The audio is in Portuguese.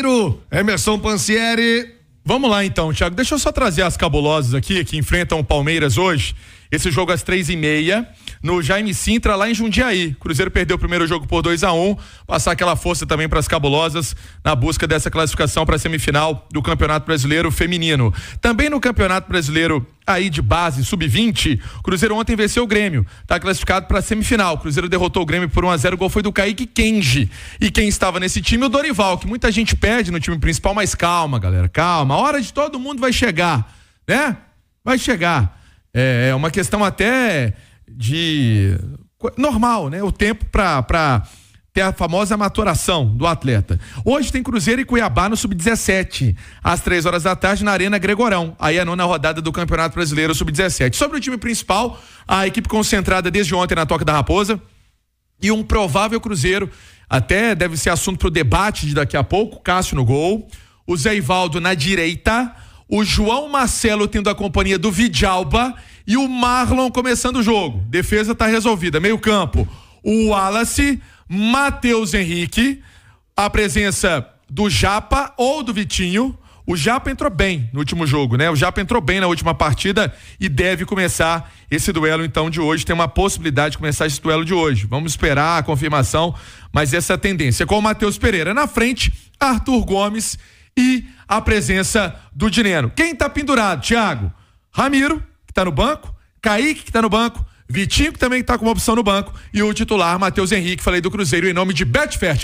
Cruzeiro. Emerson Pancieri. Vamos lá então, Thiago. Deixa eu só trazer as cabulosas aqui que enfrentam o Palmeiras hoje. Esse jogo às três e meia, no Jaime Sintra, lá em Jundiaí. Cruzeiro perdeu o primeiro jogo por 2 a 1 um, Passar aquela força também para as cabulosas na busca dessa classificação para a semifinal do Campeonato Brasileiro Feminino. Também no Campeonato Brasileiro aí de base, sub-20, Cruzeiro ontem venceu o Grêmio, está classificado para a semifinal. Cruzeiro derrotou o Grêmio por 1 a 0 o gol foi do Kaique Kenji. E quem estava nesse time, o Dorival, que muita gente pede no time principal, mas calma, galera, calma. A hora de todo mundo vai chegar, né? Vai chegar. É, é uma questão até de normal, né? O tempo para ter a famosa maturação do atleta. Hoje tem Cruzeiro e Cuiabá no Sub-17, às três horas da tarde na Arena Gregorão. Aí é a nona rodada do Campeonato Brasileiro Sub-17. Sobre o time principal, a equipe concentrada desde ontem na Toca da Raposa e um provável Cruzeiro, até deve ser assunto para o debate de daqui a pouco, Cássio no gol, o Zé Ivaldo na direita, o João Marcelo tendo a companhia do Vidalba e o Marlon começando o jogo. Defesa está resolvida. Meio campo, o Wallace, Matheus Henrique, a presença do Japa ou do Vitinho. O Japa entrou bem no último jogo, né? O Japa entrou bem na última partida e deve começar esse duelo então de hoje. Tem uma possibilidade de começar esse duelo de hoje. Vamos esperar a confirmação, mas essa é a tendência. Com o Matheus Pereira na frente, Arthur Gomes e a presença do Dineno. Quem tá pendurado, Thiago? Ramiro, que está no banco, Kaique, que está no banco, Vitinho, que também está com uma opção no banco, e o titular, Matheus Henrique, falei do Cruzeiro, em nome de Betfair.